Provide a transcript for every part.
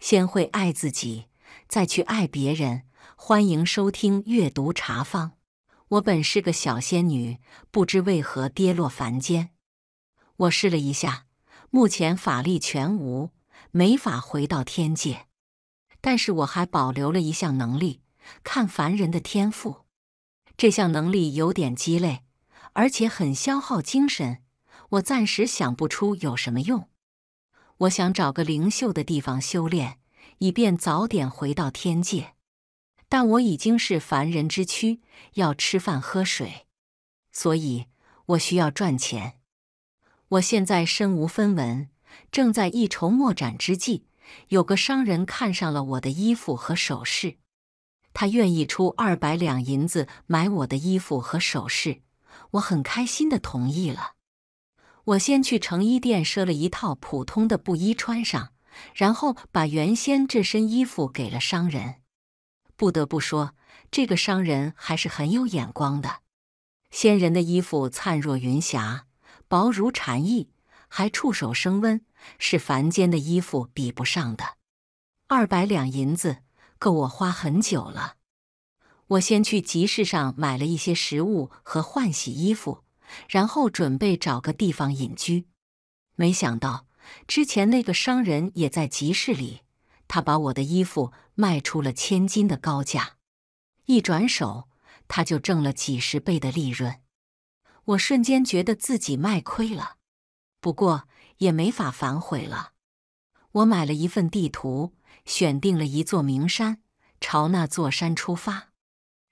先会爱自己，再去爱别人。欢迎收听阅读茶坊。我本是个小仙女，不知为何跌落凡间。我试了一下，目前法力全无，没法回到天界。但是我还保留了一项能力，看凡人的天赋。这项能力有点鸡肋，而且很消耗精神。我暂时想不出有什么用。我想找个灵秀的地方修炼，以便早点回到天界。但我已经是凡人之躯，要吃饭喝水，所以我需要赚钱。我现在身无分文，正在一筹莫展之际，有个商人看上了我的衣服和首饰，他愿意出二百两银子买我的衣服和首饰，我很开心的同意了。我先去成衣店赊了一套普通的布衣穿上，然后把原先这身衣服给了商人。不得不说，这个商人还是很有眼光的。仙人的衣服灿若云霞，薄如蝉翼，还触手升温，是凡间的衣服比不上的。二百两银子够我花很久了。我先去集市上买了一些食物和换洗衣服。然后准备找个地方隐居，没想到之前那个商人也在集市里，他把我的衣服卖出了千金的高价，一转手他就挣了几十倍的利润。我瞬间觉得自己卖亏了，不过也没法反悔了。我买了一份地图，选定了一座名山，朝那座山出发。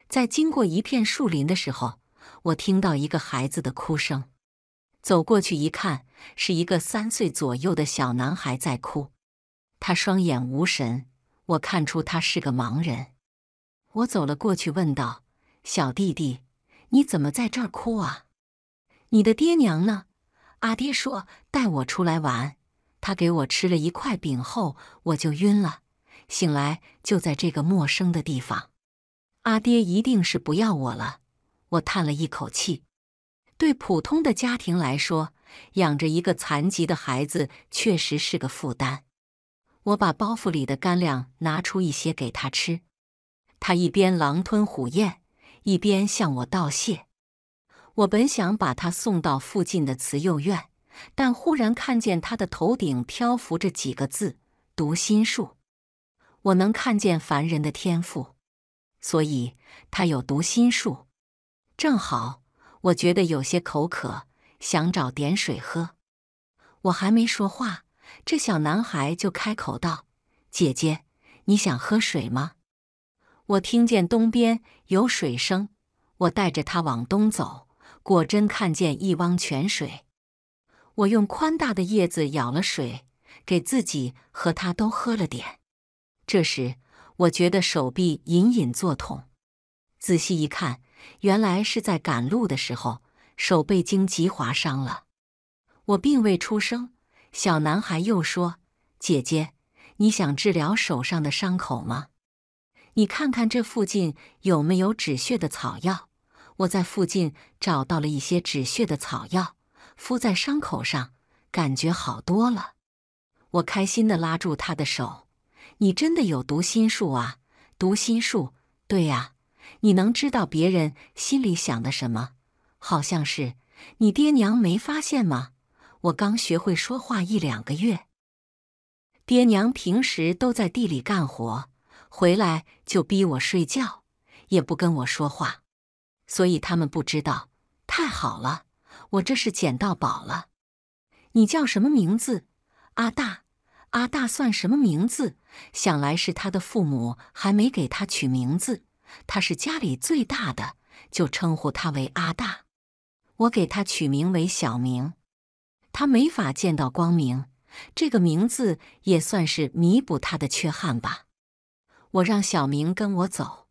在经过一片树林的时候。我听到一个孩子的哭声，走过去一看，是一个三岁左右的小男孩在哭。他双眼无神，我看出他是个盲人。我走了过去，问道：“小弟弟，你怎么在这儿哭啊？你的爹娘呢？”阿爹说：“带我出来玩，他给我吃了一块饼后，我就晕了，醒来就在这个陌生的地方。阿爹一定是不要我了。”我叹了一口气，对普通的家庭来说，养着一个残疾的孩子确实是个负担。我把包袱里的干粮拿出一些给他吃，他一边狼吞虎咽，一边向我道谢。我本想把他送到附近的慈幼院，但忽然看见他的头顶漂浮着几个字：“读心术。”我能看见凡人的天赋，所以他有读心术。正好，我觉得有些口渴，想找点水喝。我还没说话，这小男孩就开口道：“姐姐，你想喝水吗？”我听见东边有水声，我带着他往东走，果真看见一汪泉水。我用宽大的叶子舀了水，给自己和他都喝了点。这时，我觉得手臂隐隐作痛，仔细一看。原来是在赶路的时候，手被荆棘划伤了。我并未出声。小男孩又说：“姐姐，你想治疗手上的伤口吗？你看看这附近有没有止血的草药？”我在附近找到了一些止血的草药，敷在伤口上，感觉好多了。我开心地拉住他的手：“你真的有读心术啊？读心术？对呀。”你能知道别人心里想的什么？好像是你爹娘没发现吗？我刚学会说话一两个月，爹娘平时都在地里干活，回来就逼我睡觉，也不跟我说话，所以他们不知道。太好了，我这是捡到宝了。你叫什么名字？阿大，阿大算什么名字？想来是他的父母还没给他取名字。他是家里最大的，就称呼他为阿大。我给他取名为小明，他没法见到光明，这个名字也算是弥补他的缺憾吧。我让小明跟我走，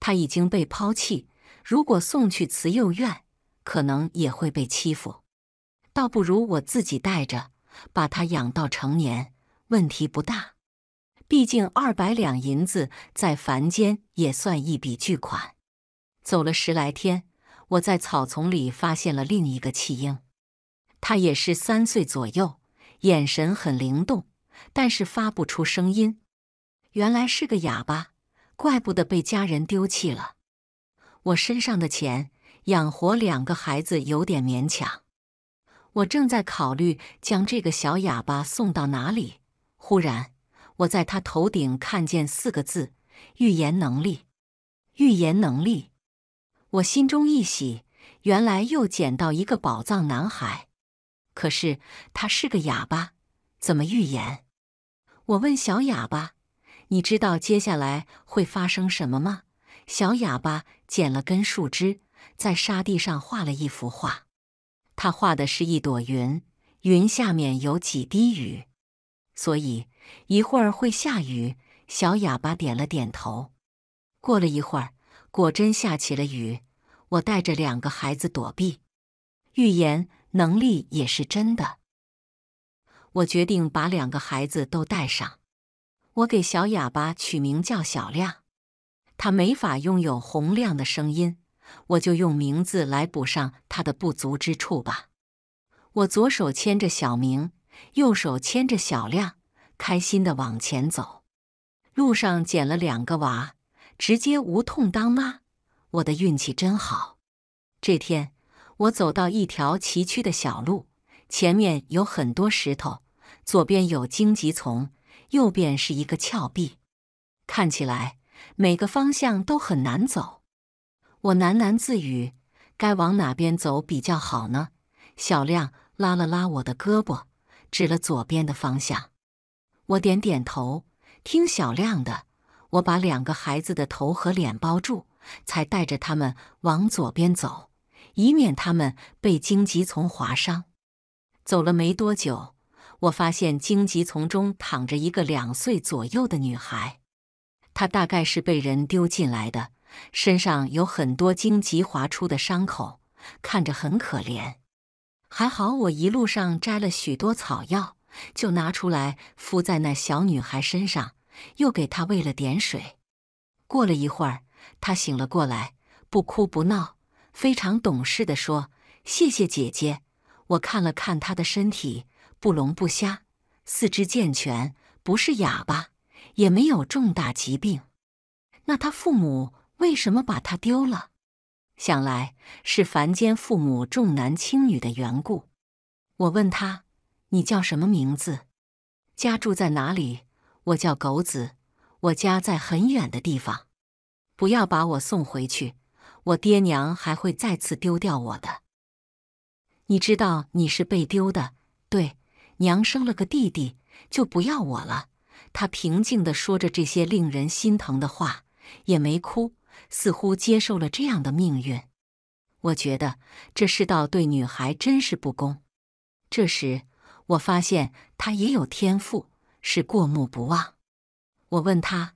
他已经被抛弃，如果送去慈幼院，可能也会被欺负，倒不如我自己带着，把他养到成年，问题不大。毕竟二百两银子在凡间也算一笔巨款。走了十来天，我在草丛里发现了另一个弃婴，他也是三岁左右，眼神很灵动，但是发不出声音，原来是个哑巴，怪不得被家人丢弃了。我身上的钱养活两个孩子有点勉强，我正在考虑将这个小哑巴送到哪里，忽然。我在他头顶看见四个字：预言能力。预言能力，我心中一喜，原来又捡到一个宝藏男孩。可是他是个哑巴，怎么预言？我问小哑巴：“你知道接下来会发生什么吗？”小哑巴捡了根树枝，在沙地上画了一幅画。他画的是一朵云，云下面有几滴雨，所以。一会儿会下雨，小哑巴点了点头。过了一会儿，果真下起了雨。我带着两个孩子躲避，预言能力也是真的。我决定把两个孩子都带上。我给小哑巴取名叫小亮，他没法拥有洪亮的声音，我就用名字来补上他的不足之处吧。我左手牵着小明，右手牵着小亮。开心的往前走，路上捡了两个娃，直接无痛当妈，我的运气真好。这天我走到一条崎岖的小路，前面有很多石头，左边有荆棘丛，右边是一个峭壁，看起来每个方向都很难走。我喃喃自语：“该往哪边走比较好呢？”小亮拉了拉我的胳膊，指了左边的方向。我点点头，听小亮的。我把两个孩子的头和脸包住，才带着他们往左边走，以免他们被荆棘丛划伤。走了没多久，我发现荆棘丛中躺着一个两岁左右的女孩，她大概是被人丢进来的，身上有很多荆棘划出的伤口，看着很可怜。还好我一路上摘了许多草药。就拿出来敷在那小女孩身上，又给她喂了点水。过了一会儿，她醒了过来，不哭不闹，非常懂事的说：“谢谢姐姐。”我看了看她的身体，不聋不瞎，四肢健全，不是哑巴，也没有重大疾病。那她父母为什么把她丢了？想来是凡间父母重男轻女的缘故。我问她。你叫什么名字？家住在哪里？我叫狗子，我家在很远的地方。不要把我送回去，我爹娘还会再次丢掉我的。你知道你是被丢的，对，娘生了个弟弟，就不要我了。他平静的说着这些令人心疼的话，也没哭，似乎接受了这样的命运。我觉得这世道对女孩真是不公。这时。我发现她也有天赋，是过目不忘。我问她：“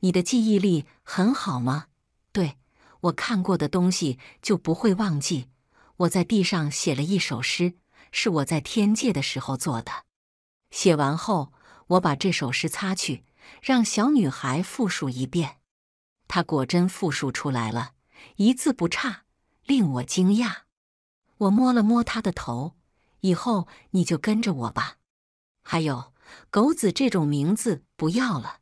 你的记忆力很好吗？”“对，我看过的东西就不会忘记。”我在地上写了一首诗，是我在天界的时候做的。写完后，我把这首诗擦去，让小女孩复述一遍。她果真复述出来了，一字不差，令我惊讶。我摸了摸她的头。以后你就跟着我吧，还有狗子这种名字不要了。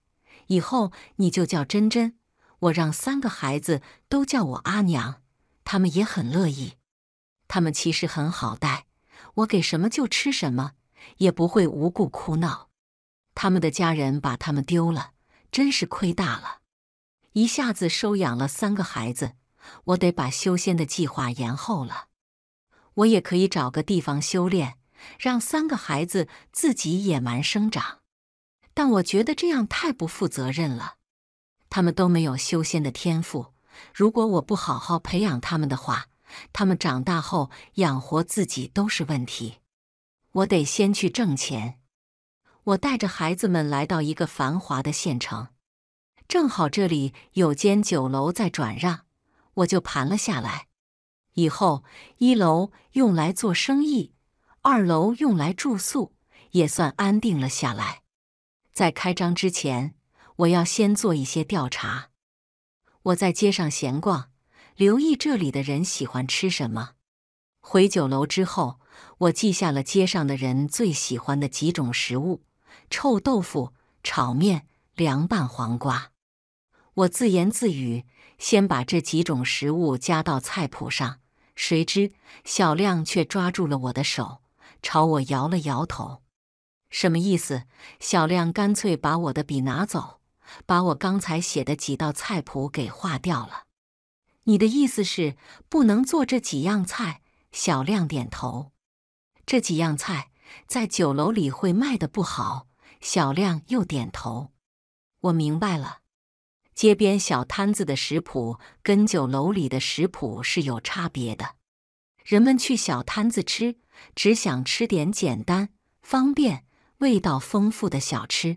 以后你就叫珍珍。我让三个孩子都叫我阿娘，他们也很乐意。他们其实很好带，我给什么就吃什么，也不会无故哭闹。他们的家人把他们丢了，真是亏大了。一下子收养了三个孩子，我得把修仙的计划延后了。我也可以找个地方修炼，让三个孩子自己野蛮生长。但我觉得这样太不负责任了。他们都没有修仙的天赋，如果我不好好培养他们的话，他们长大后养活自己都是问题。我得先去挣钱。我带着孩子们来到一个繁华的县城，正好这里有间酒楼在转让，我就盘了下来。以后，一楼用来做生意，二楼用来住宿，也算安定了下来。在开张之前，我要先做一些调查。我在街上闲逛，留意这里的人喜欢吃什么。回酒楼之后，我记下了街上的人最喜欢的几种食物：臭豆腐、炒面、凉拌黄瓜。我自言自语：“先把这几种食物加到菜谱上。”谁知小亮却抓住了我的手，朝我摇了摇头，什么意思？小亮干脆把我的笔拿走，把我刚才写的几道菜谱给划掉了。你的意思是不能做这几样菜？小亮点头。这几样菜在酒楼里会卖的不好。小亮又点头。我明白了。街边小摊子的食谱跟酒楼里的食谱是有差别的。人们去小摊子吃，只想吃点简单、方便、味道丰富的小吃；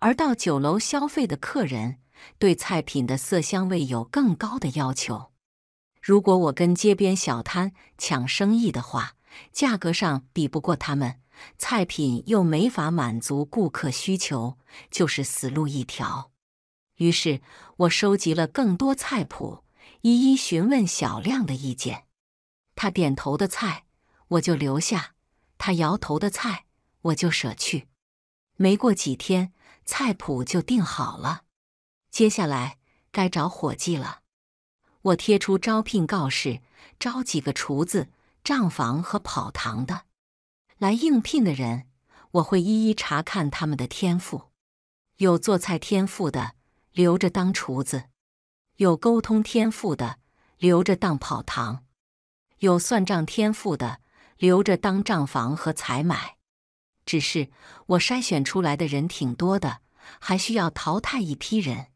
而到酒楼消费的客人，对菜品的色、香、味有更高的要求。如果我跟街边小摊抢生意的话，价格上比不过他们，菜品又没法满足顾客需求，就是死路一条。于是我收集了更多菜谱，一一询问小亮的意见。他点头的菜，我就留下；他摇头的菜，我就舍去。没过几天，菜谱就定好了。接下来该找伙计了。我贴出招聘告示，招几个厨子、账房和跑堂的。来应聘的人，我会一一查看他们的天赋，有做菜天赋的。留着当厨子，有沟通天赋的留着当跑堂，有算账天赋的留着当账房和采买。只是我筛选出来的人挺多的，还需要淘汰一批人。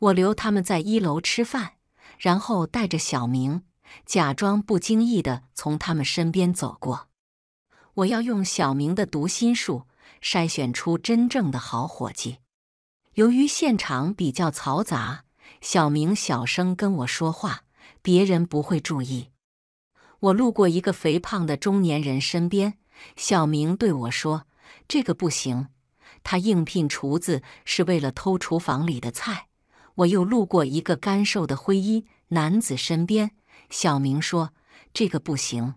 我留他们在一楼吃饭，然后带着小明假装不经意的从他们身边走过。我要用小明的读心术筛选出真正的好伙计。由于现场比较嘈杂，小明小声跟我说话，别人不会注意。我路过一个肥胖的中年人身边，小明对我说：“这个不行，他应聘厨子是为了偷厨房里的菜。”我又路过一个干瘦的灰衣男子身边，小明说：“这个不行，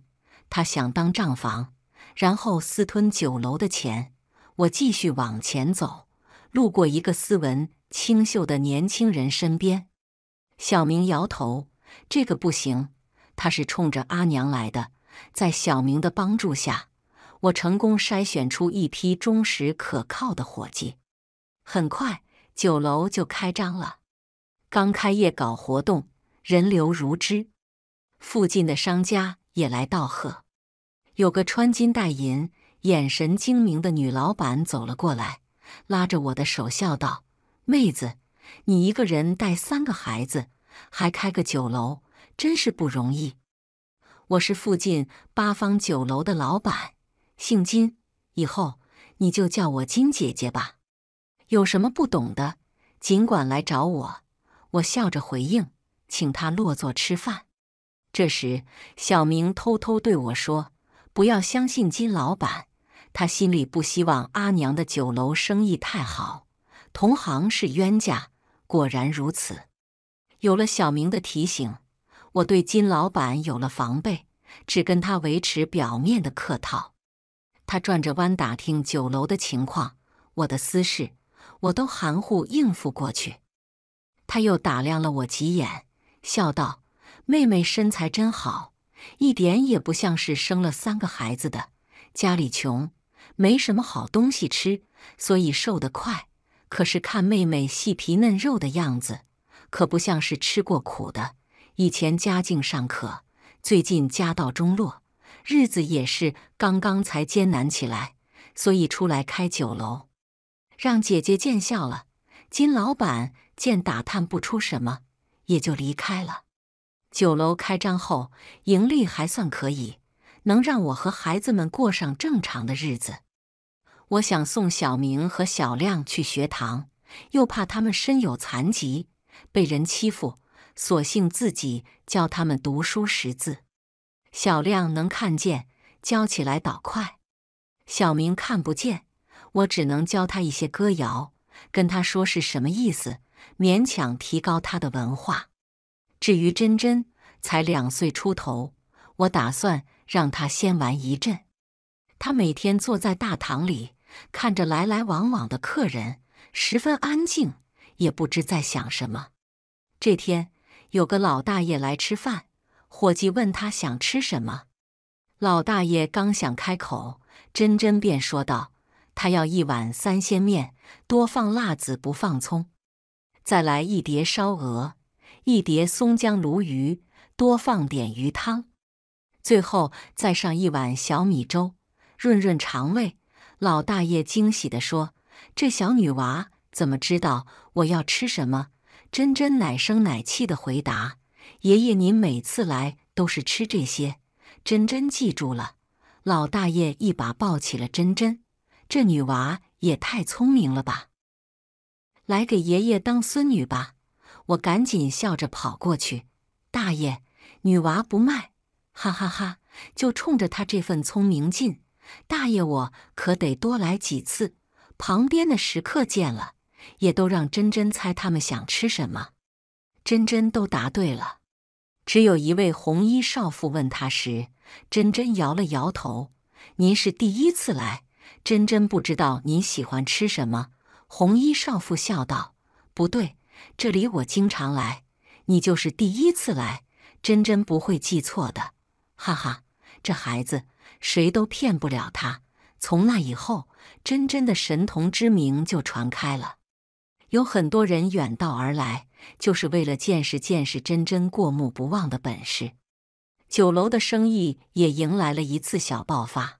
他想当账房，然后私吞酒楼的钱。”我继续往前走。路过一个斯文清秀的年轻人身边，小明摇头：“这个不行，他是冲着阿娘来的。”在小明的帮助下，我成功筛选出一批忠实可靠的伙计。很快，酒楼就开张了。刚开业搞活动，人流如织。附近的商家也来道贺。有个穿金戴银、眼神精明的女老板走了过来。拉着我的手笑道：“妹子，你一个人带三个孩子，还开个酒楼，真是不容易。我是附近八方酒楼的老板，姓金。以后你就叫我金姐姐吧。有什么不懂的，尽管来找我。”我笑着回应，请他落座吃饭。这时，小明偷偷对我说：“不要相信金老板。”他心里不希望阿娘的酒楼生意太好，同行是冤家，果然如此。有了小明的提醒，我对金老板有了防备，只跟他维持表面的客套。他转着弯打听酒楼的情况，我的私事，我都含糊应付过去。他又打量了我几眼，笑道：“妹妹身材真好，一点也不像是生了三个孩子的。家里穷。”没什么好东西吃，所以瘦得快。可是看妹妹细皮嫩肉的样子，可不像是吃过苦的。以前家境尚可，最近家道中落，日子也是刚刚才艰难起来，所以出来开酒楼，让姐姐见笑了。金老板见打探不出什么，也就离开了。酒楼开张后，盈利还算可以，能让我和孩子们过上正常的日子。我想送小明和小亮去学堂，又怕他们身有残疾被人欺负，索性自己教他们读书识字。小亮能看见，教起来倒快；小明看不见，我只能教他一些歌谣，跟他说是什么意思，勉强提高他的文化。至于珍珍，才两岁出头，我打算让他先玩一阵。他每天坐在大堂里。看着来来往往的客人，十分安静，也不知在想什么。这天有个老大爷来吃饭，伙计问他想吃什么，老大爷刚想开口，珍珍便说道：“他要一碗三鲜面，多放辣子，不放葱；再来一碟烧鹅，一碟松江鲈鱼，多放点鱼汤；最后再上一碗小米粥，润润肠胃。”老大爷惊喜的说：“这小女娃怎么知道我要吃什么？”珍珍奶声奶气的回答：“爷爷，您每次来都是吃这些。”珍珍记住了。老大爷一把抱起了珍珍，这女娃也太聪明了吧！来给爷爷当孙女吧！我赶紧笑着跑过去。大爷，女娃不卖！哈哈哈！就冲着她这份聪明劲。大爷，我可得多来几次。旁边的食客见了，也都让珍珍猜他们想吃什么，珍珍都答对了。只有一位红衣少妇问他时，珍珍摇了摇头：“您是第一次来，珍珍不知道您喜欢吃什么。”红衣少妇笑道：“不对，这里我经常来，你就是第一次来，珍珍不会记错的。”哈哈，这孩子。谁都骗不了他。从那以后，真真的神童之名就传开了，有很多人远道而来，就是为了见识见识真真过目不忘的本事。酒楼的生意也迎来了一次小爆发。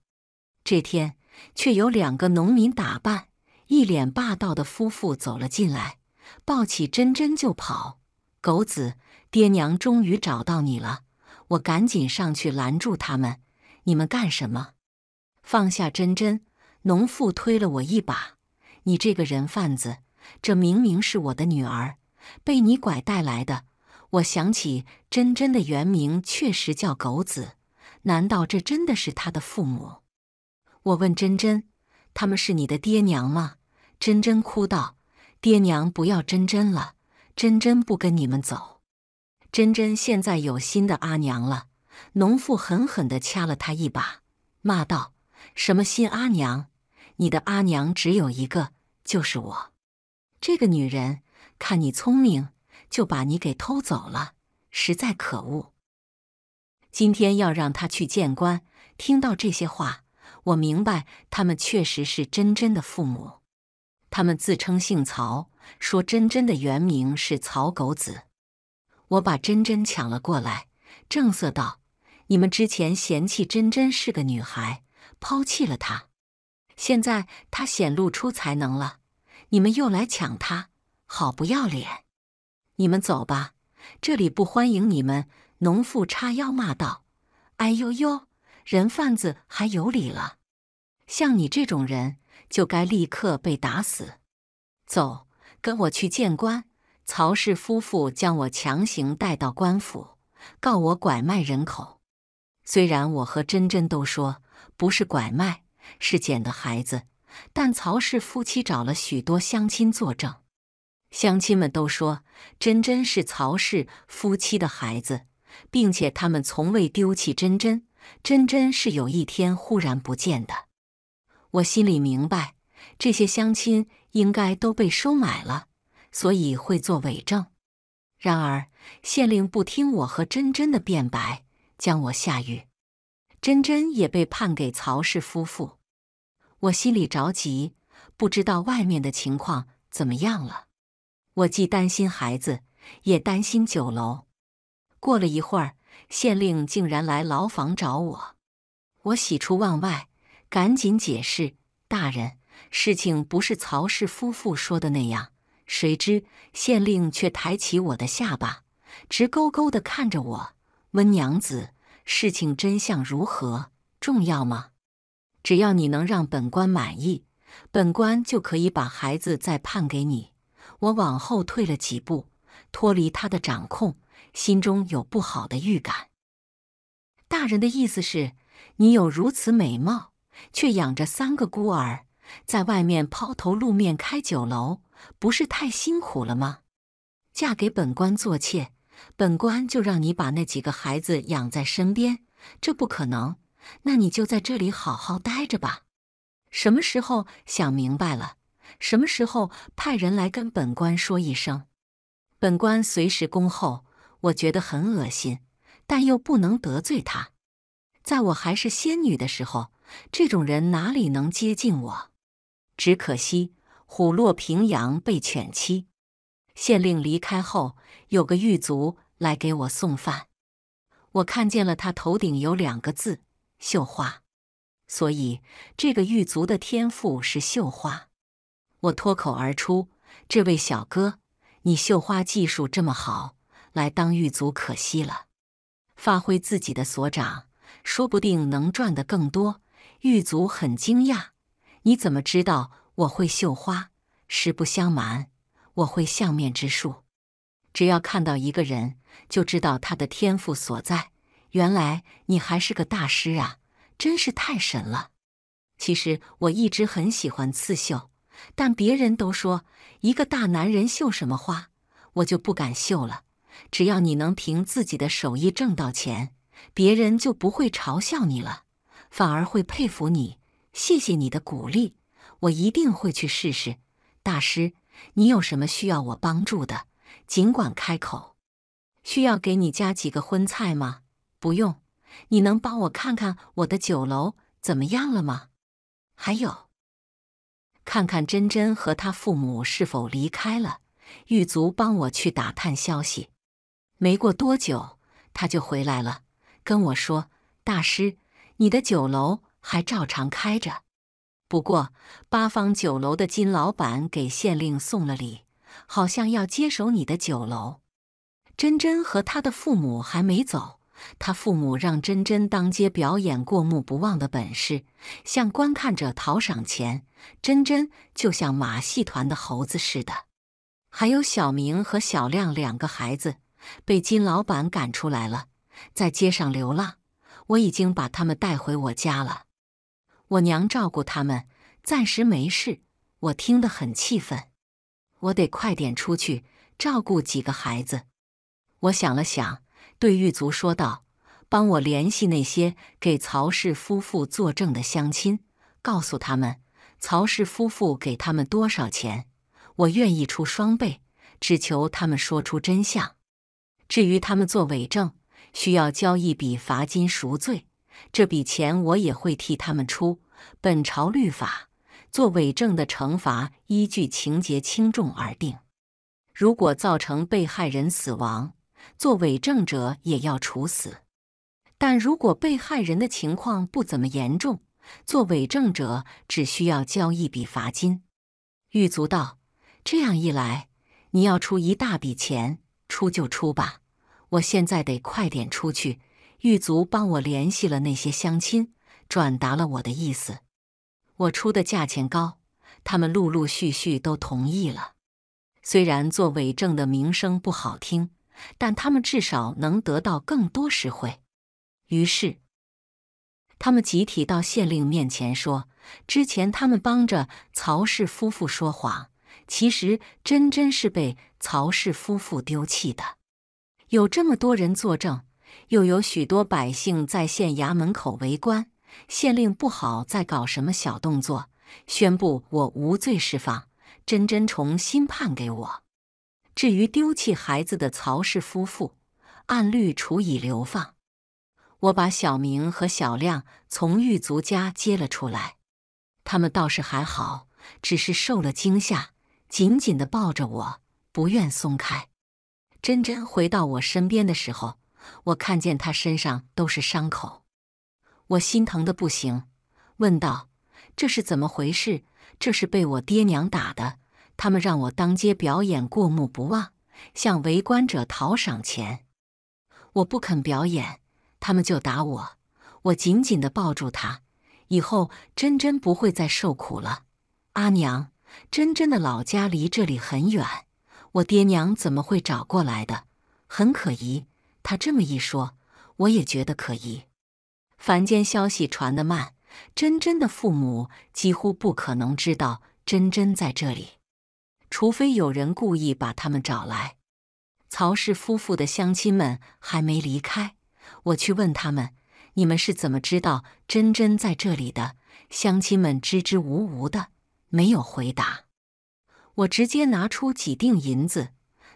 这天，却有两个农民打扮、一脸霸道的夫妇走了进来，抱起真真就跑。狗子，爹娘终于找到你了！我赶紧上去拦住他们。你们干什么？放下真真！农妇推了我一把。你这个人贩子！这明明是我的女儿，被你拐带来的。我想起真真的原名确实叫狗子，难道这真的是他的父母？我问真真：“他们是你的爹娘吗？”真真哭道：“爹娘不要真真了，真真不跟你们走。真真现在有新的阿娘了。”农妇狠狠的掐了他一把，骂道：“什么新阿娘？你的阿娘只有一个，就是我。这个女人看你聪明，就把你给偷走了，实在可恶。今天要让她去见官。”听到这些话，我明白他们确实是真真的父母。他们自称姓曹，说真真的原名是曹狗子。我把真真抢了过来，正色道。你们之前嫌弃真真是个女孩，抛弃了她，现在她显露出才能了，你们又来抢她，好不要脸！你们走吧，这里不欢迎你们。”农妇叉腰骂道，“哎呦呦，人贩子还有理了？像你这种人，就该立刻被打死！走，跟我去见官。”曹氏夫妇将我强行带到官府，告我拐卖人口。虽然我和珍珍都说不是拐卖，是捡的孩子，但曹氏夫妻找了许多乡亲作证，乡亲们都说珍珍是曹氏夫妻的孩子，并且他们从未丢弃珍珍，珍珍是有一天忽然不见的。我心里明白，这些乡亲应该都被收买了，所以会作伪证。然而县令不听我和珍珍的辩白。将我下狱，珍珍也被判给曹氏夫妇。我心里着急，不知道外面的情况怎么样了。我既担心孩子，也担心酒楼。过了一会儿，县令竟然来牢房找我，我喜出望外，赶紧解释：“大人，事情不是曹氏夫妇说的那样。”谁知县令却抬起我的下巴，直勾勾的看着我。温娘子，事情真相如何重要吗？只要你能让本官满意，本官就可以把孩子再判给你。我往后退了几步，脱离他的掌控，心中有不好的预感。大人的意思是，你有如此美貌，却养着三个孤儿，在外面抛头露面开酒楼，不是太辛苦了吗？嫁给本官做妾。本官就让你把那几个孩子养在身边，这不可能。那你就在这里好好待着吧。什么时候想明白了，什么时候派人来跟本官说一声，本官随时恭候。我觉得很恶心，但又不能得罪他。在我还是仙女的时候，这种人哪里能接近我？只可惜虎落平阳被犬欺。县令离开后，有个狱卒来给我送饭，我看见了他头顶有两个字绣花，所以这个狱卒的天赋是绣花。我脱口而出：“这位小哥，你绣花技术这么好，来当狱卒可惜了，发挥自己的所长，说不定能赚得更多。”狱卒很惊讶：“你怎么知道我会绣花？实不相瞒。”我会相面之术，只要看到一个人，就知道他的天赋所在。原来你还是个大师啊，真是太神了！其实我一直很喜欢刺绣，但别人都说一个大男人绣什么花，我就不敢绣了。只要你能凭自己的手艺挣到钱，别人就不会嘲笑你了，反而会佩服你。谢谢你的鼓励，我一定会去试试，大师。你有什么需要我帮助的，尽管开口。需要给你加几个荤菜吗？不用。你能帮我看看我的酒楼怎么样了吗？还有，看看珍珍和她父母是否离开了。狱卒帮我去打探消息。没过多久，他就回来了，跟我说：“大师，你的酒楼还照常开着。”不过，八方酒楼的金老板给县令送了礼，好像要接手你的酒楼。珍珍和他的父母还没走，他父母让珍珍当街表演过目不忘的本事，向观看者讨赏钱。珍珍就像马戏团的猴子似的。还有小明和小亮两个孩子被金老板赶出来了，在街上流浪。我已经把他们带回我家了。我娘照顾他们，暂时没事。我听得很气愤，我得快点出去照顾几个孩子。我想了想，对狱卒说道：“帮我联系那些给曹氏夫妇作证的乡亲，告诉他们曹氏夫妇给他们多少钱，我愿意出双倍，只求他们说出真相。至于他们作伪证，需要交一笔罚金赎罪。”这笔钱我也会替他们出。本朝律法，做伪证的惩罚依据情节轻重而定。如果造成被害人死亡，做伪证者也要处死。但如果被害人的情况不怎么严重，做伪证者只需要交一笔罚金。狱卒道：“这样一来，你要出一大笔钱，出就出吧。我现在得快点出去。”狱卒帮我联系了那些乡亲，转达了我的意思。我出的价钱高，他们陆陆续续都同意了。虽然做伪证的名声不好听，但他们至少能得到更多实惠。于是，他们集体到县令面前说：“之前他们帮着曹氏夫妇说谎，其实真真是被曹氏夫妇丢弃的。有这么多人作证。”又有许多百姓在县衙门口围观，县令不好再搞什么小动作，宣布我无罪释放。真真重新判给我。至于丢弃孩子的曹氏夫妇，按律处以流放。我把小明和小亮从狱卒家接了出来，他们倒是还好，只是受了惊吓，紧紧地抱着我，不愿松开。真真回到我身边的时候。我看见他身上都是伤口，我心疼的不行，问道：“这是怎么回事？”“这是被我爹娘打的。”“他们让我当街表演，过目不忘，向围观者讨赏钱。”“我不肯表演，他们就打我。”“我紧紧的抱住他，以后真真不会再受苦了。”“阿娘，真真的老家离这里很远，我爹娘怎么会找过来的？很可疑。”他这么一说，我也觉得可疑。凡间消息传得慢，真真的父母几乎不可能知道真真在这里，除非有人故意把他们找来。曹氏夫妇的乡亲们还没离开，我去问他们：“你们是怎么知道真真在这里的？”乡亲们支支吾吾的，没有回答。我直接拿出几锭银子，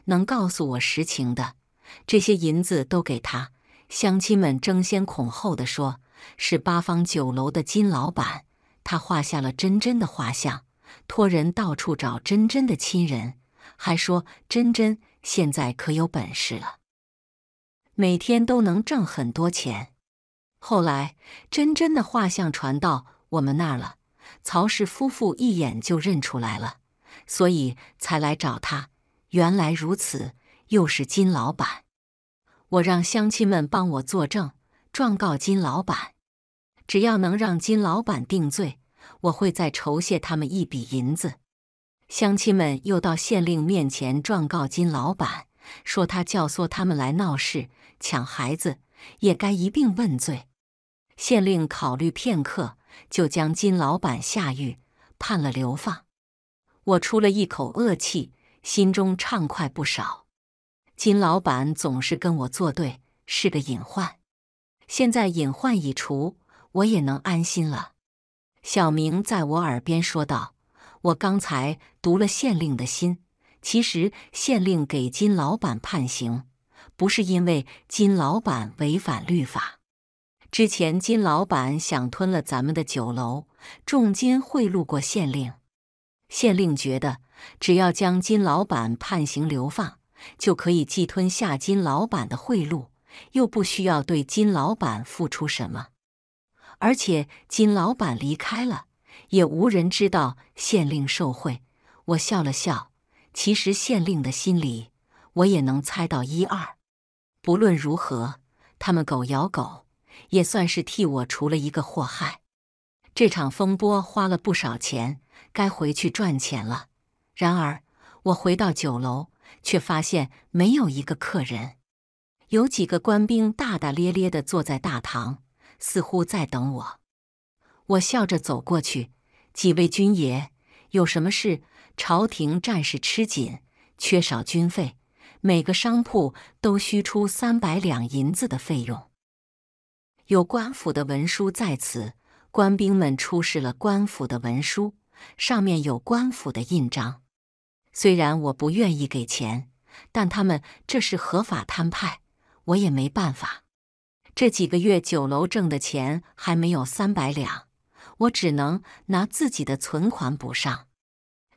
能告诉我实情的。这些银子都给他，乡亲们争先恐后的说：“是八方酒楼的金老板，他画下了真真的画像，托人到处找真真的亲人，还说真真现在可有本事了，每天都能挣很多钱。”后来真真的画像传到我们那儿了，曹氏夫妇一眼就认出来了，所以才来找他。原来如此。又是金老板，我让乡亲们帮我作证，状告金老板。只要能让金老板定罪，我会再酬谢他们一笔银子。乡亲们又到县令面前状告金老板，说他教唆他们来闹事、抢孩子，也该一并问罪。县令考虑片刻，就将金老板下狱，判了流放。我出了一口恶气，心中畅快不少。金老板总是跟我作对，是个隐患。现在隐患已除，我也能安心了。小明在我耳边说道：“我刚才读了县令的心，其实县令给金老板判刑，不是因为金老板违反律法。之前金老板想吞了咱们的酒楼，重金贿赂过县令。县令觉得，只要将金老板判刑流放。”就可以既吞下金老板的贿赂，又不需要对金老板付出什么，而且金老板离开了，也无人知道县令受贿。我笑了笑，其实县令的心里我也能猜到一二。不论如何，他们狗咬狗也算是替我除了一个祸害。这场风波花了不少钱，该回去赚钱了。然而，我回到酒楼。却发现没有一个客人，有几个官兵大大咧咧的坐在大堂，似乎在等我。我笑着走过去，几位军爷，有什么事？朝廷战事吃紧，缺少军费，每个商铺都需出三百两银子的费用。有官府的文书在此，官兵们出示了官府的文书，上面有官府的印章。虽然我不愿意给钱，但他们这是合法摊派，我也没办法。这几个月酒楼挣的钱还没有三百两，我只能拿自己的存款补上。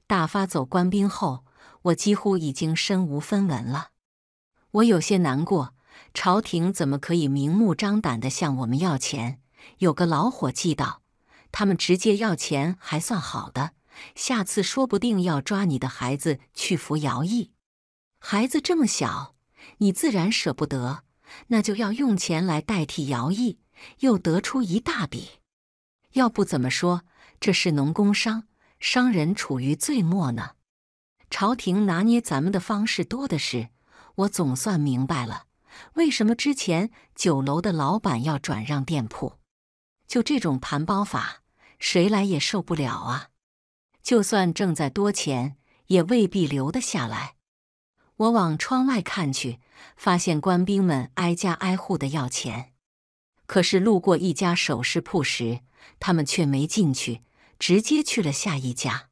打发走官兵后，我几乎已经身无分文了。我有些难过，朝廷怎么可以明目张胆地向我们要钱？有个老伙计道：“他们直接要钱还算好的。”下次说不定要抓你的孩子去服徭役，孩子这么小，你自然舍不得。那就要用钱来代替徭役，又得出一大笔。要不怎么说这是农工商，商人处于最末呢？朝廷拿捏咱们的方式多的是。我总算明白了，为什么之前酒楼的老板要转让店铺，就这种盘包法，谁来也受不了啊！就算挣再多钱，也未必留得下来。我往窗外看去，发现官兵们挨家挨户的要钱。可是路过一家首饰铺时，他们却没进去，直接去了下一家。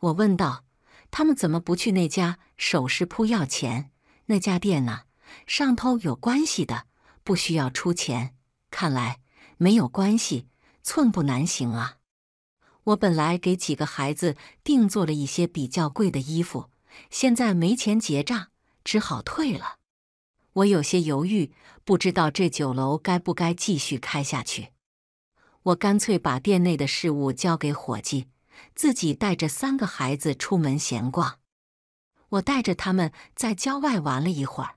我问道：“他们怎么不去那家首饰铺要钱？那家店呢？上头有关系的，不需要出钱。看来没有关系，寸步难行啊。”我本来给几个孩子定做了一些比较贵的衣服，现在没钱结账，只好退了。我有些犹豫，不知道这酒楼该不该继续开下去。我干脆把店内的事务交给伙计，自己带着三个孩子出门闲逛。我带着他们在郊外玩了一会儿，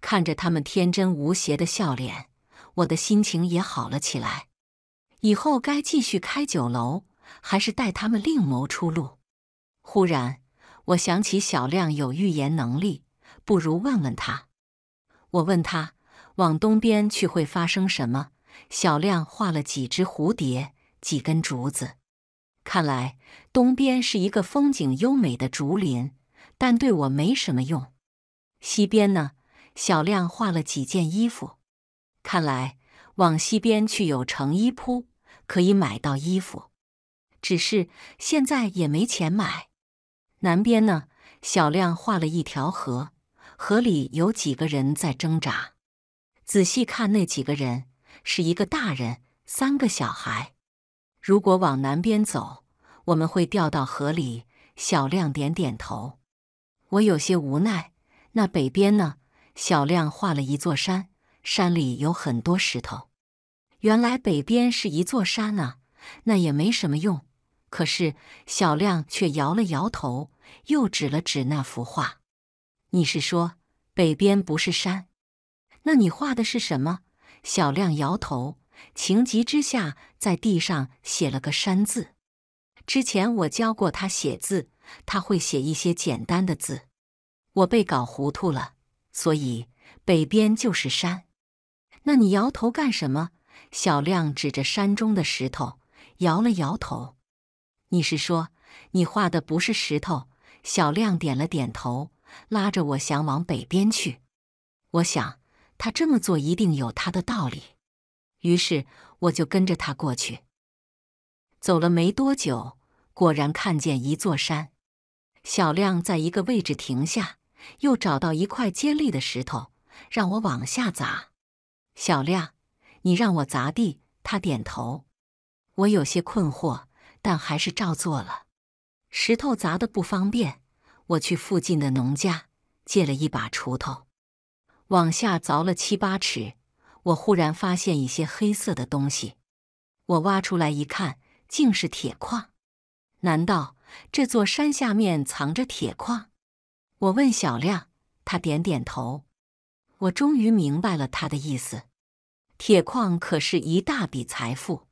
看着他们天真无邪的笑脸，我的心情也好了起来。以后该继续开酒楼。还是带他们另谋出路。忽然，我想起小亮有预言能力，不如问问他。我问他：“往东边去会发生什么？”小亮画了几只蝴蝶，几根竹子。看来东边是一个风景优美的竹林，但对我没什么用。西边呢？小亮画了几件衣服。看来往西边去有成衣铺，可以买到衣服。只是现在也没钱买。南边呢？小亮画了一条河，河里有几个人在挣扎。仔细看，那几个人是一个大人，三个小孩。如果往南边走，我们会掉到河里。小亮点点头。我有些无奈。那北边呢？小亮画了一座山，山里有很多石头。原来北边是一座山啊，那也没什么用。可是小亮却摇了摇头，又指了指那幅画。“你是说北边不是山？那你画的是什么？”小亮摇头，情急之下在地上写了个“山”字。之前我教过他写字，他会写一些简单的字。我被搞糊涂了，所以北边就是山。那你摇头干什么？小亮指着山中的石头摇了摇头。你是说，你画的不是石头？小亮点了点头，拉着我想往北边去。我想，他这么做一定有他的道理。于是，我就跟着他过去。走了没多久，果然看见一座山。小亮在一个位置停下，又找到一块尖利的石头，让我往下砸。小亮，你让我砸地？他点头。我有些困惑。但还是照做了。石头砸的不方便，我去附近的农家借了一把锄头，往下凿了七八尺。我忽然发现一些黑色的东西，我挖出来一看，竟是铁矿。难道这座山下面藏着铁矿？我问小亮，他点点头。我终于明白了他的意思。铁矿可是一大笔财富。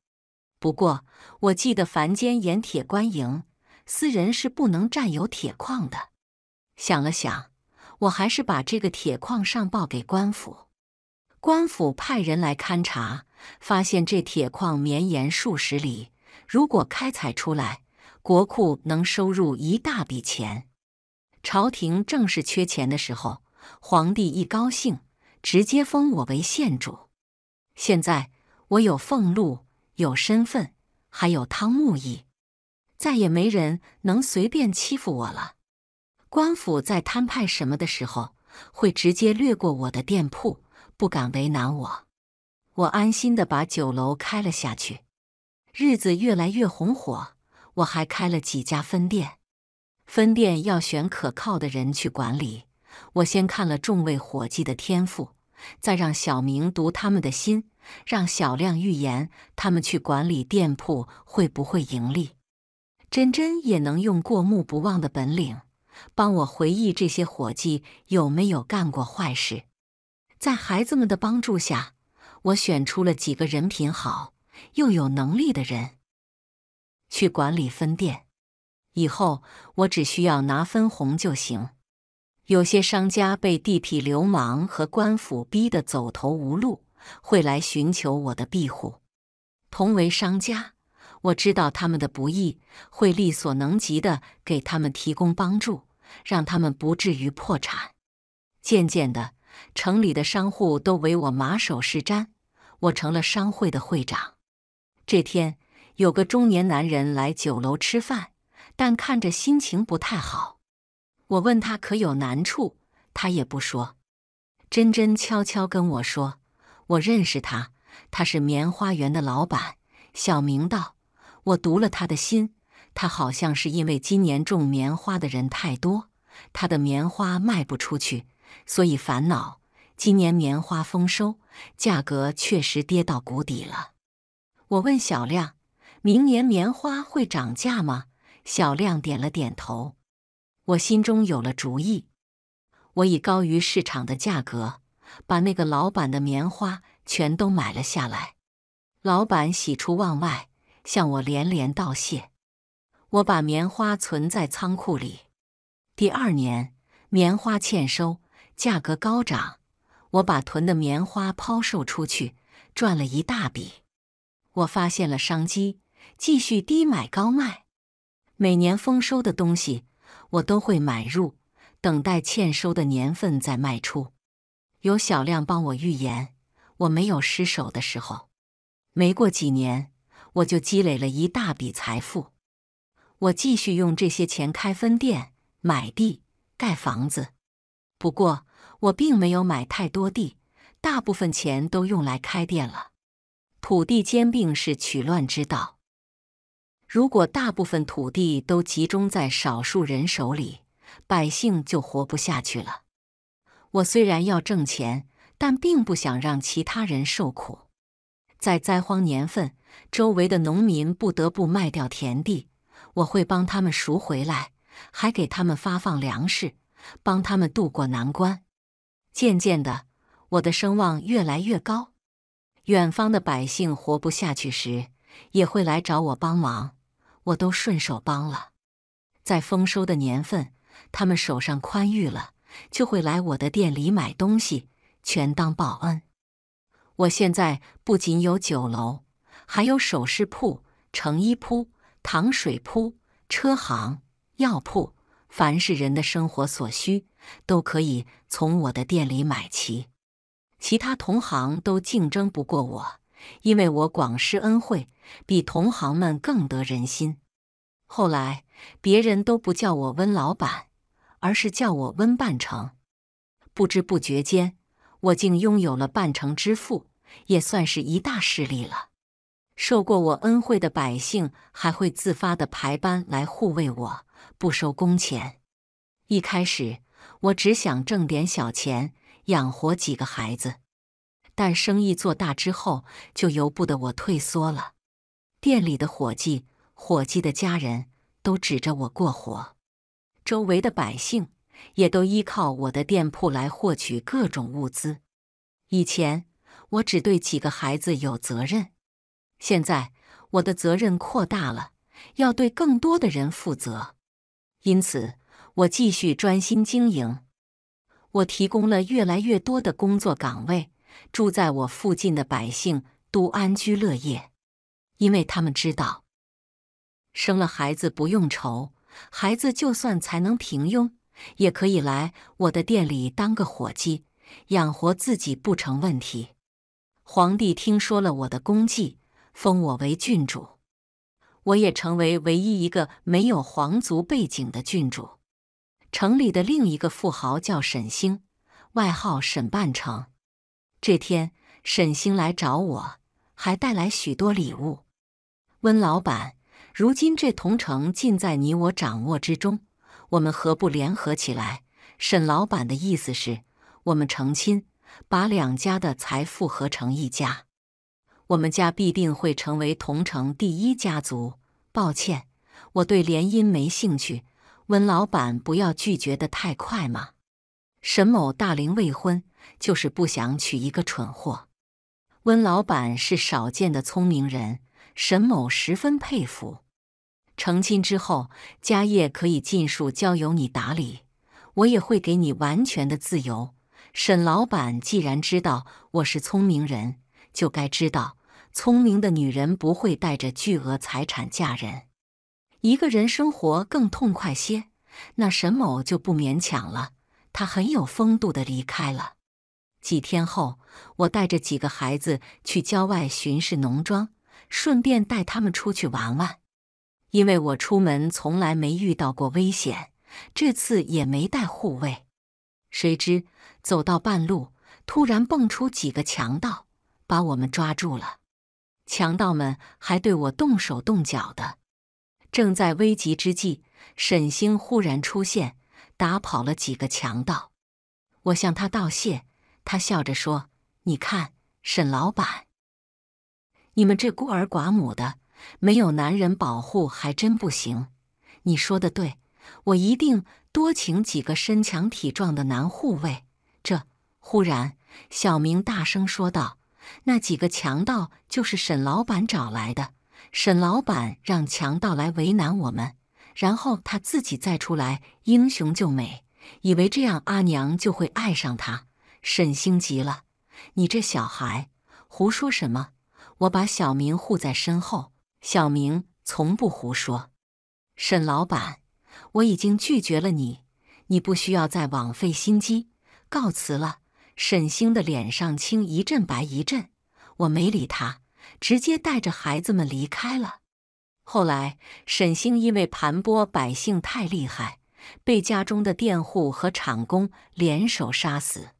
不过，我记得凡间盐铁官营，私人是不能占有铁矿的。想了想，我还是把这个铁矿上报给官府。官府派人来勘察，发现这铁矿绵延数十里，如果开采出来，国库能收入一大笔钱。朝廷正是缺钱的时候，皇帝一高兴，直接封我为县主。现在我有俸禄。有身份，还有汤木易，再也没人能随便欺负我了。官府在摊派什么的时候，会直接掠过我的店铺，不敢为难我。我安心的把酒楼开了下去，日子越来越红火。我还开了几家分店，分店要选可靠的人去管理。我先看了众位伙计的天赋。再让小明读他们的心，让小亮预言他们去管理店铺会不会盈利。真真也能用过目不忘的本领，帮我回忆这些伙计有没有干过坏事。在孩子们的帮助下，我选出了几个人品好又有能力的人去管理分店。以后我只需要拿分红就行。有些商家被地痞流氓和官府逼得走投无路，会来寻求我的庇护。同为商家，我知道他们的不易，会力所能及的给他们提供帮助，让他们不至于破产。渐渐的，城里的商户都为我马首是瞻，我成了商会的会长。这天，有个中年男人来酒楼吃饭，但看着心情不太好。我问他可有难处，他也不说。珍珍悄悄跟我说：“我认识他，他是棉花园的老板。”小明道：“我读了他的心，他好像是因为今年种棉花的人太多，他的棉花卖不出去，所以烦恼。今年棉花丰收，价格确实跌到谷底了。”我问小亮：“明年棉花会涨价吗？”小亮点了点头。我心中有了主意，我以高于市场的价格把那个老板的棉花全都买了下来。老板喜出望外，向我连连道谢。我把棉花存在仓库里。第二年棉花欠收，价格高涨，我把囤的棉花抛售出去，赚了一大笔。我发现了商机，继续低买高卖。每年丰收的东西。我都会买入，等待欠收的年份再卖出。有小亮帮我预言，我没有失手的时候。没过几年，我就积累了一大笔财富。我继续用这些钱开分店、买地、盖房子。不过，我并没有买太多地，大部分钱都用来开店了。土地兼并是取乱之道。如果大部分土地都集中在少数人手里，百姓就活不下去了。我虽然要挣钱，但并不想让其他人受苦。在灾荒年份，周围的农民不得不卖掉田地，我会帮他们赎回来，还给他们发放粮食，帮他们渡过难关。渐渐的，我的声望越来越高。远方的百姓活不下去时，也会来找我帮忙。我都顺手帮了，在丰收的年份，他们手上宽裕了，就会来我的店里买东西，全当报恩。我现在不仅有酒楼，还有首饰铺、成衣铺、糖水铺、车行、药铺，凡是人的生活所需，都可以从我的店里买齐，其他同行都竞争不过我。因为我广施恩惠，比同行们更得人心。后来，别人都不叫我温老板，而是叫我温半城。不知不觉间，我竟拥有了半城之富，也算是一大势力了。受过我恩惠的百姓还会自发地排班来护卫我，不收工钱。一开始，我只想挣点小钱，养活几个孩子。但生意做大之后，就由不得我退缩了。店里的伙计、伙计的家人都指着我过活，周围的百姓也都依靠我的店铺来获取各种物资。以前我只对几个孩子有责任，现在我的责任扩大了，要对更多的人负责。因此，我继续专心经营。我提供了越来越多的工作岗位。住在我附近的百姓都安居乐业，因为他们知道生了孩子不用愁，孩子就算才能平庸，也可以来我的店里当个伙计，养活自己不成问题。皇帝听说了我的功绩，封我为郡主，我也成为唯一一个没有皇族背景的郡主。城里的另一个富豪叫沈星，外号沈半城。这天，沈星来找我，还带来许多礼物。温老板，如今这同城尽在你我掌握之中，我们何不联合起来？沈老板的意思是，我们成亲，把两家的财富合成一家，我们家必定会成为同城第一家族。抱歉，我对联姻没兴趣。温老板，不要拒绝的太快嘛。沈某大龄未婚。就是不想娶一个蠢货。温老板是少见的聪明人，沈某十分佩服。成亲之后，家业可以尽数交由你打理，我也会给你完全的自由。沈老板既然知道我是聪明人，就该知道，聪明的女人不会带着巨额财产嫁人，一个人生活更痛快些。那沈某就不勉强了。他很有风度的离开了。几天后，我带着几个孩子去郊外巡视农庄，顺便带他们出去玩玩。因为我出门从来没遇到过危险，这次也没带护卫。谁知走到半路，突然蹦出几个强盗，把我们抓住了。强盗们还对我动手动脚的。正在危急之际，沈星忽然出现，打跑了几个强盗。我向他道谢。他笑着说：“你看，沈老板，你们这孤儿寡母的，没有男人保护还真不行。你说的对，我一定多请几个身强体壮的男护卫。”这忽然，小明大声说道：“那几个强盗就是沈老板找来的，沈老板让强盗来为难我们，然后他自己再出来英雄救美，以为这样阿娘就会爱上他。”沈星急了：“你这小孩，胡说什么？我把小明护在身后，小明从不胡说。”沈老板，我已经拒绝了你，你不需要再枉费心机，告辞了。沈星的脸上青一阵白一阵，我没理他，直接带着孩子们离开了。后来，沈星因为盘剥百姓太厉害，被家中的佃户和厂工联手杀死。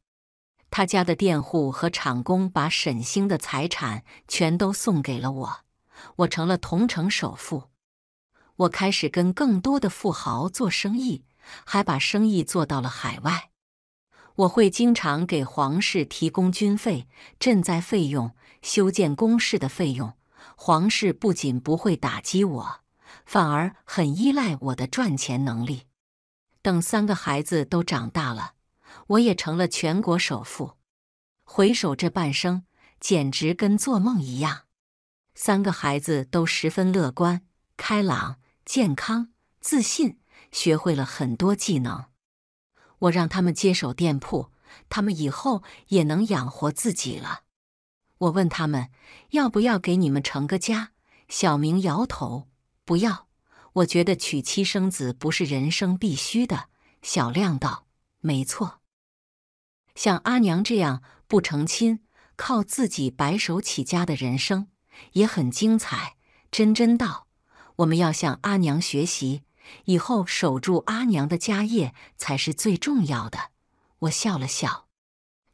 他家的佃户和厂工把沈星的财产全都送给了我，我成了桐城首富。我开始跟更多的富豪做生意，还把生意做到了海外。我会经常给皇室提供军费、赈灾费用、修建工事的费用。皇室不仅不会打击我，反而很依赖我的赚钱能力。等三个孩子都长大了。我也成了全国首富，回首这半生，简直跟做梦一样。三个孩子都十分乐观、开朗、健康、自信，学会了很多技能。我让他们接手店铺，他们以后也能养活自己了。我问他们要不要给你们成个家，小明摇头，不要。我觉得娶妻生子不是人生必须的。小亮道：“没错。”像阿娘这样不成亲、靠自己白手起家的人生也很精彩。真真道，我们要向阿娘学习，以后守住阿娘的家业才是最重要的。我笑了笑，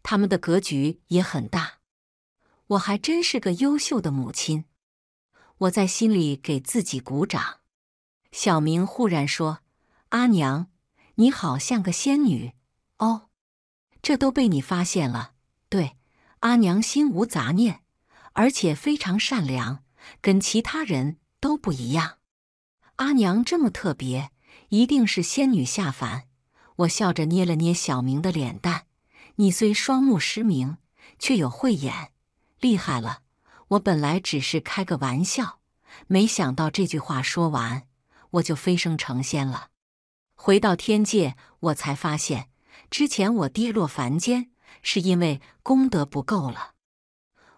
他们的格局也很大。我还真是个优秀的母亲，我在心里给自己鼓掌。小明忽然说：“阿娘，你好像个仙女哦。”这都被你发现了，对，阿娘心无杂念，而且非常善良，跟其他人都不一样。阿娘这么特别，一定是仙女下凡。我笑着捏了捏小明的脸蛋，你虽双目失明，却有慧眼，厉害了！我本来只是开个玩笑，没想到这句话说完，我就飞升成仙了。回到天界，我才发现。之前我跌落凡间，是因为功德不够了。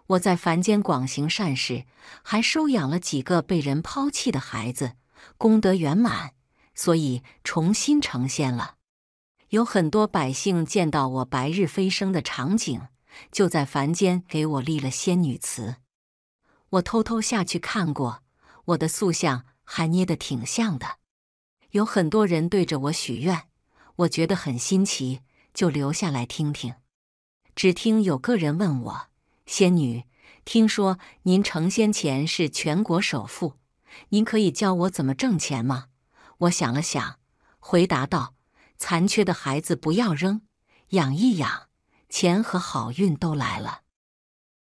我在凡间广行善事，还收养了几个被人抛弃的孩子，功德圆满，所以重新成仙了。有很多百姓见到我白日飞升的场景，就在凡间给我立了仙女祠。我偷偷下去看过，我的塑像还捏得挺像的。有很多人对着我许愿。我觉得很新奇，就留下来听听。只听有个人问我：“仙女，听说您成仙前是全国首富，您可以教我怎么挣钱吗？”我想了想，回答道：“残缺的孩子不要扔，养一养，钱和好运都来了。”